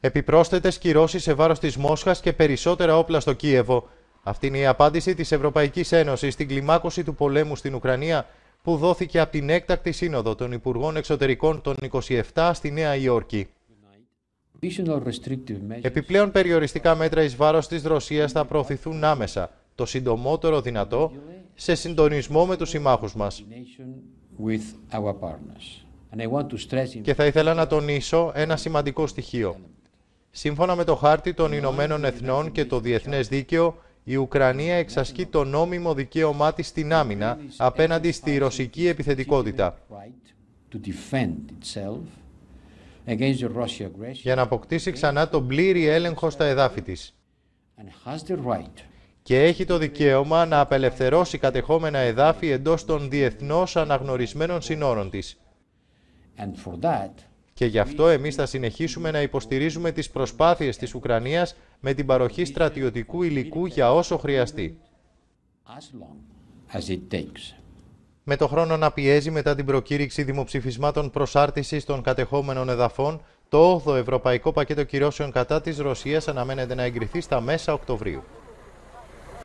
Επιπρόσθετες κυρώσεις σε βάρος της Μόσχας και περισσότερα όπλα στο Κίεβο. Αυτή είναι η απάντηση της Ευρωπαϊκής Ένωσης στην κλιμάκωση του πολέμου στην Ουκρανία που δόθηκε από την έκτακτη σύνοδο των Υπουργών Εξωτερικών των 27 στη Νέα Υόρκη. Επιπλέον περιοριστικά μέτρα εις βάρος της Ρωσίας θα προωθηθούν άμεσα, το συντομότερο δυνατό, σε συντονισμό με τους συμμάχους μας. Και θα ήθελα να τονίσω ένα σημαντικό στοιχείο. Σύμφωνα με το χάρτη των Ηνωμένων Εθνών και το Διεθνές Δίκαιο, η Ουκρανία εξασκεί το νόμιμο δικαίωμά της στην άμυνα απέναντι στη ρωσική επιθετικότητα. Για να αποκτήσει ξανά τον πλήρη έλεγχο στα εδάφη της. Και έχει το δικαίωμα να απελευθερώσει κατεχόμενα εδάφη εντός των διεθνώς αναγνωρισμένων συνόρων της. Και γι' αυτό εμείς θα συνεχίσουμε να υποστηρίζουμε τις προσπάθειες της Ουκρανίας με την παροχή στρατιωτικού υλικού για όσο χρειαστεί. Με το χρόνο να πιέζει μετά την προκήρυξη δημοψηφισμάτων προσάρτησης των κατεχόμενων εδαφών, το 8ο Ευρωπαϊκό Πακέτο Κυρώσεων κατά της Ρωσίας αναμένεται να εγκριθεί στα μέσα Οκτωβρίου.